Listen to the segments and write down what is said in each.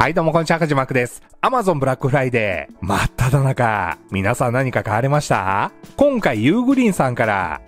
はい、どうもこんにちは、かじまくです。Amazon ブラックフライデー、真っ只中、皆さん何か買われました今回、ユーグリーンさんから、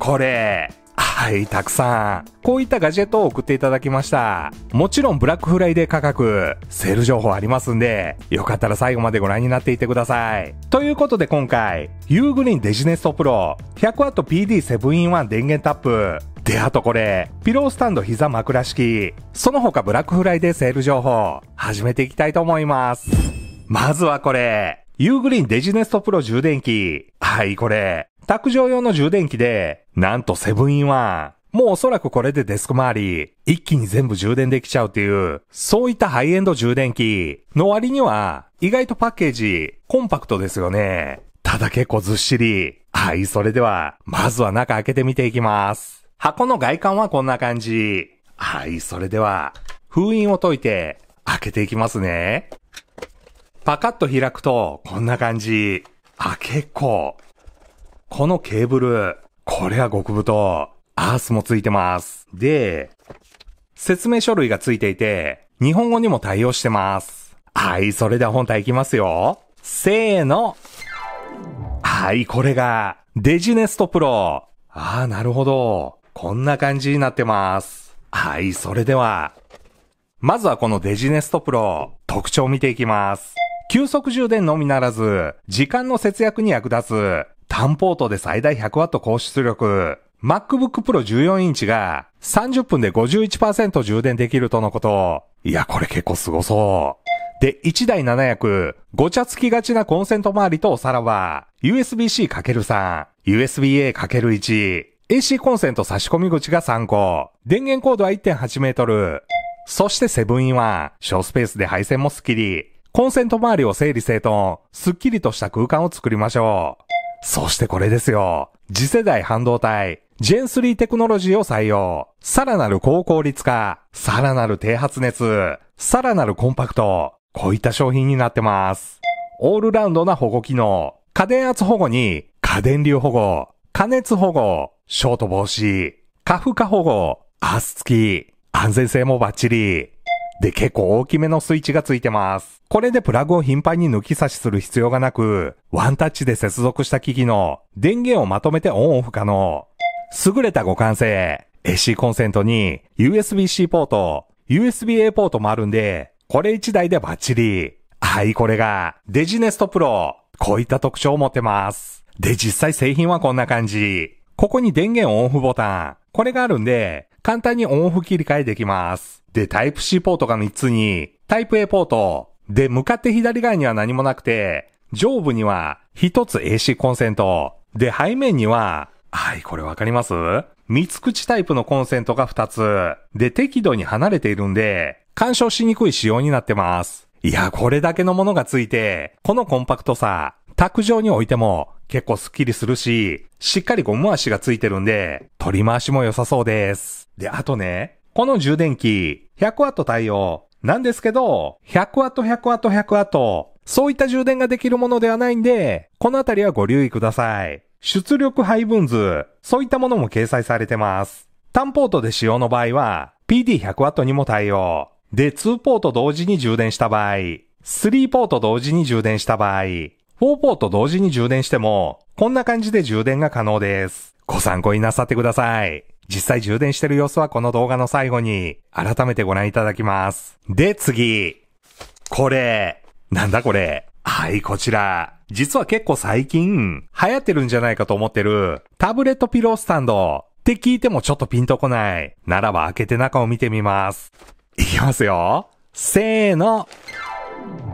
これ、はい、たくさん。こういったガジェットを送っていただきました。もちろんブラックフライデー価格、セール情報ありますんで、よかったら最後までご覧になっていてください。ということで今回、ユーグリーンデジネストプロ、100W PD7-in1 電源タップ、で、あとこれ、ピロースタンド膝枕式、その他ブラックフライデーセール情報、始めていきたいと思います。まずはこれ、ユーグリーンデジネストプロ充電器。はい、これ、卓上用の充電器で、なんとセブンインワン。もうおそらくこれでデスク周り、一気に全部充電できちゃうっていう、そういったハイエンド充電器の割には、意外とパッケージ、コンパクトですよね。ただ結構ずっしり。はい、それでは、まずは中開けてみていきます。箱の外観はこんな感じ。はい、それでは、封印を解いて、開けていきますね。パカッと開くと、こんな感じ。あ、結構。このケーブル、これは極太。アースもついてます。で、説明書類がついていて、日本語にも対応してます。はい、それでは本体いきますよ。せーの。はい、これが、デジネストプロ。ああ、なるほど。こんな感じになってます。はい、それでは。まずはこのデジネストプロ、特徴を見ていきます。急速充電のみならず、時間の節約に役立つ、単ポートで最大 100W 高出力、MacBook Pro 14インチが30分で51%充電できるとのこと。いや、これ結構すごそう。で、1台7役、ごちゃつきがちなコンセント周りとお皿は、USB-C×3、USB-A×1、AC コンセント差し込み口が3個。電源コードは1.8メートル。そしてセブンインは、小スペースで配線もスッキリ。コンセント周りを整理整頓、スッキリとした空間を作りましょう。そしてこれですよ。次世代半導体、Gen3 テクノロジーを採用。さらなる高効率化、さらなる低発熱、さらなるコンパクト。こういった商品になってます。オールラウンドな保護機能。家電圧保護に、家電流保護、加熱保護、ショート防止、カフカ保護、アス付き、安全性もバッチリ。で、結構大きめのスイッチがついてます。これでプラグを頻繁に抜き差しする必要がなく、ワンタッチで接続した機器の電源をまとめてオンオフ可能。優れた互換性、AC コンセントに USB-C ポート、USB-A ポートもあるんで、これ1台でバッチリ。はい、これがデジネストプロ。こういった特徴を持ってます。で、実際製品はこんな感じ。ここに電源オンオフボタン。これがあるんで、簡単にオンオフ切り替えできます。で、タイプ C ポートが3つに、タイプ A ポート。で、向かって左側には何もなくて、上部には1つ AC コンセント。で、背面には、はい、これわかります三つ口タイプのコンセントが2つ。で、適度に離れているんで、干渉しにくい仕様になってます。いや、これだけのものがついて、このコンパクトさ、卓上に置いても結構スッキリするし、しっかりゴム足がついてるんで、取り回しも良さそうです。で、あとね、この充電器、100W 対応なんですけど、100W、100W、100W、そういった充電ができるものではないんで、このあたりはご留意ください。出力配分図、そういったものも掲載されてます。単ポートで使用の場合は、PD100W にも対応。で、2ポート同時に充電した場合、3ポート同時に充電した場合、4ポート同時に充電しても、こんな感じで充電が可能です。ご参考になさってください。実際充電してる様子はこの動画の最後に改めてご覧いただきます。で、次。これ。なんだこれ。はい、こちら。実は結構最近流行ってるんじゃないかと思ってるタブレットピロースタンドって聞いてもちょっとピンとこない。ならば開けて中を見てみます。いきますよ。せーの。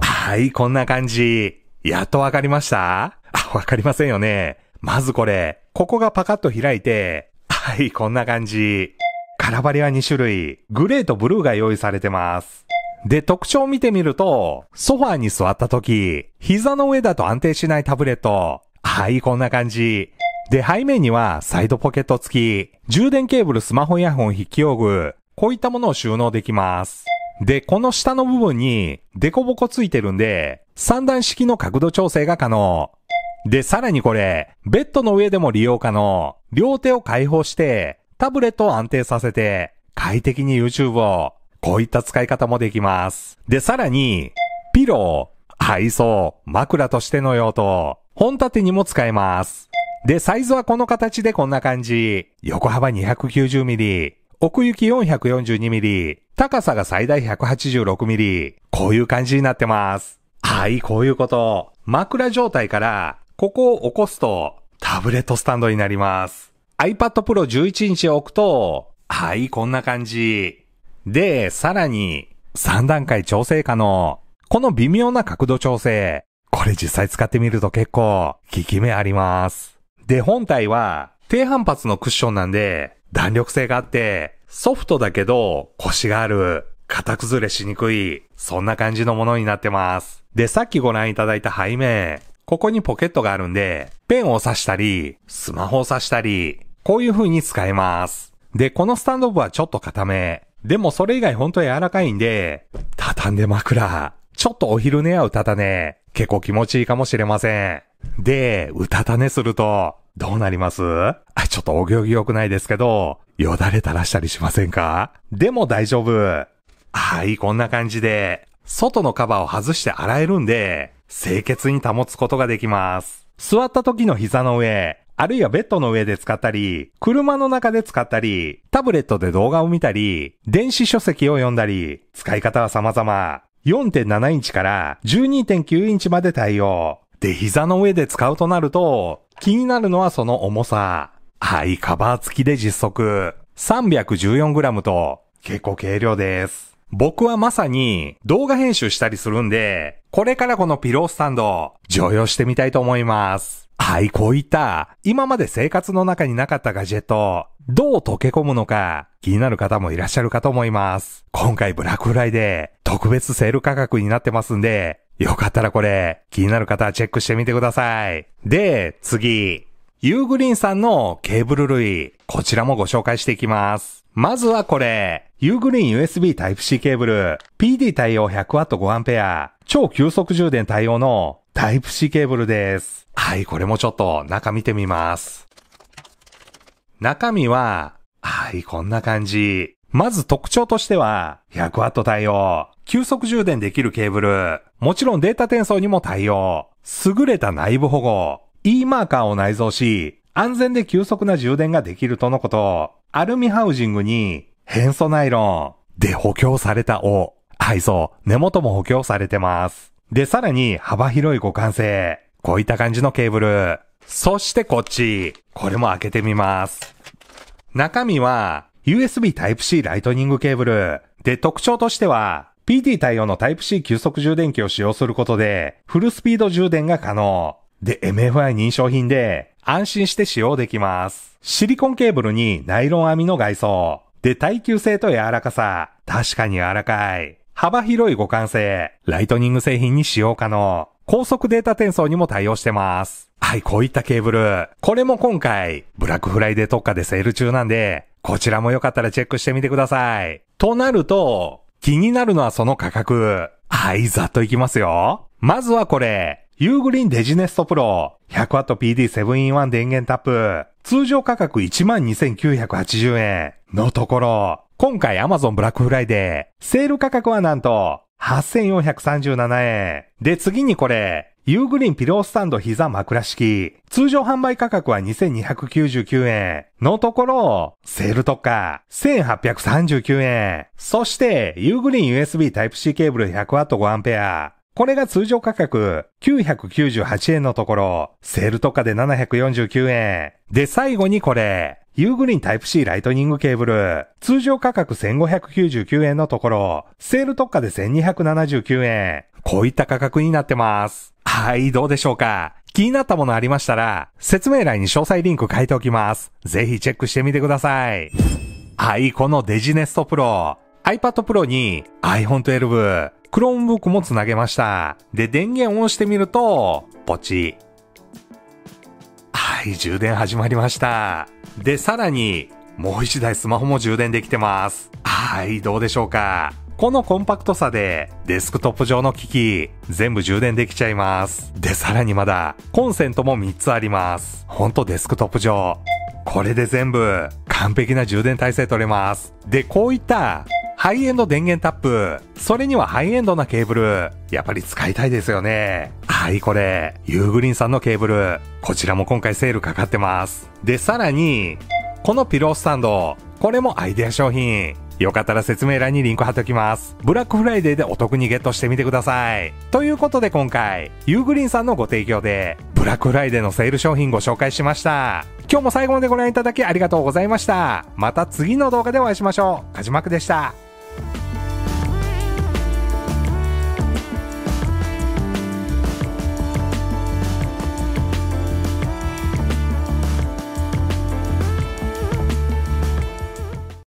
はい、こんな感じ。やっとわかりましたあ、わかりませんよね。まずこれ、ここがパカッと開いて、はい、こんな感じ。空張りは2種類、グレーとブルーが用意されてます。で、特徴を見てみると、ソファーに座った時、膝の上だと安定しないタブレット。はい、こんな感じ。で、背面にはサイドポケット付き、充電ケーブル、スマホイヤホン筆記用具、こういったものを収納できます。で、この下の部分に、デコボコついてるんで、三段式の角度調整が可能。で、さらにこれ、ベッドの上でも利用可能。両手を解放して、タブレットを安定させて、快適に YouTube を。こういった使い方もできます。で、さらに、ピロー、配送、枕としての用途、本立てにも使えます。で、サイズはこの形でこんな感じ。横幅 290mm、奥行き 442mm、高さが最大 186mm。こういう感じになってます。はい、こういうこと。枕状態から、ここを起こすと、タブレットスタンドになります。iPad Pro 11インチを置くと、はい、こんな感じ。で、さらに、3段階調整可能。この微妙な角度調整。これ実際使ってみると結構、効き目あります。で、本体は、低反発のクッションなんで、弾力性があって、ソフトだけど、腰がある、型崩れしにくい、そんな感じのものになってます。で、さっきご覧いただいた背面、ここにポケットがあるんで、ペンを挿したり、スマホを挿したり、こういう風に使えます。で、このスタンド部はちょっと固め。でもそれ以外ほんと柔らかいんで、畳んで枕。ちょっとお昼寝やうたた寝。結構気持ちいいかもしれません。で、うたた寝すると、どうなりますあ、ちょっとお行儀良くないですけど、よだれ垂らしたりしませんかでも大丈夫。はい、こんな感じで、外のカバーを外して洗えるんで、清潔に保つことができます。座った時の膝の上、あるいはベッドの上で使ったり、車の中で使ったり、タブレットで動画を見たり、電子書籍を読んだり、使い方は様々。4.7インチから12.9インチまで対応。で、膝の上で使うとなると、気になるのはその重さ。はい、カバー付きで実測 314g と結構軽量です。僕はまさに動画編集したりするんで、これからこのピロースタンド、常用してみたいと思います。はい、こういった今まで生活の中になかったガジェット、どう溶け込むのか気になる方もいらっしゃるかと思います。今回ブラックフライで特別セール価格になってますんで、よかったらこれ気になる方はチェックしてみてください。で、次、ユーグリーンさんのケーブル類、こちらもご紹介していきます。まずはこれ、ユーグリーン USB Type-C ケーブル、PD 対応 100W5A、超急速充電対応の Type-C ケーブルです。はい、これもちょっと中見てみます。中身は、はい、こんな感じ。まず特徴としては、100W 対応、急速充電できるケーブル、もちろんデータ転送にも対応、優れた内部保護、E マーカーを内蔵し、安全で急速な充電ができるとのこと。アルミハウジングに、変素ナイロンで補強された尾。はいそう、根元も補強されてます。で、さらに幅広い互換性。こういった感じのケーブル。そしてこっち。これも開けてみます。中身は、USB Type-C ライトニングケーブル。で、特徴としては、PT 対応の Type-C 急速充電器を使用することで、フルスピード充電が可能。で、MFI 認証品で安心して使用できます。シリコンケーブルにナイロン編みの外装。で、耐久性と柔らかさ。確かに柔らかい。幅広い互換性。ライトニング製品に使用可能。高速データ転送にも対応してます。はい、こういったケーブル。これも今回、ブラックフライデー特価でセール中なんで、こちらもよかったらチェックしてみてください。となると、気になるのはその価格。はい、ざっといきますよ。まずはこれ、ユーグリーンデジネストプロ 100W PD7-in-1 電源タップ通常価格12,980円のところ今回 Amazon ブラックフライデーセール価格はなんと8437円で次にこれユーグリーンピロースタンド膝枕式通常販売価格は2299円のところ、セール特価、1839円。そして、ユーグリーン USB Type-C ケーブル 100W 5A。これが通常価格998円のところ、セールとかで749円。で、最後にこれ、ユーグリーンタイプ C ライトニングケーブル、通常価格1599円のところ、セール特価で1279円。こういった価格になってます。はい、どうでしょうか気になったものありましたら、説明欄に詳細リンク書いておきます。ぜひチェックしてみてください。はい、このデジネストプロ、iPad Pro に iPhone 12、Chromebook もつなげました。で、電源を押してみると、ポチ。はい、充電始まりました。で、さらに、もう一台スマホも充電できてます。はい、どうでしょうか。このコンパクトさでデスクトップ上の機器全部充電できちゃいます。で、さらにまだコンセントも3つあります。ほんとデスクトップ上。これで全部完璧な充電体制取れます。で、こういったハイエンド電源タップ。それにはハイエンドなケーブル。やっぱり使いたいですよね。はい、これ。ユーグリンさんのケーブル。こちらも今回セールかかってます。で、さらに、このピロースタンド。これもアイデア商品。よかったら説明欄にリンク貼っておきます。ブラックフライデーでお得にゲットしてみてください。ということで今回、ユーグリンさんのご提供で、ブラックフライデーのセール商品ご紹介しました。今日も最後までご覧いただきありがとうございました。また次の動画でお会いしましょう。かじまくでした。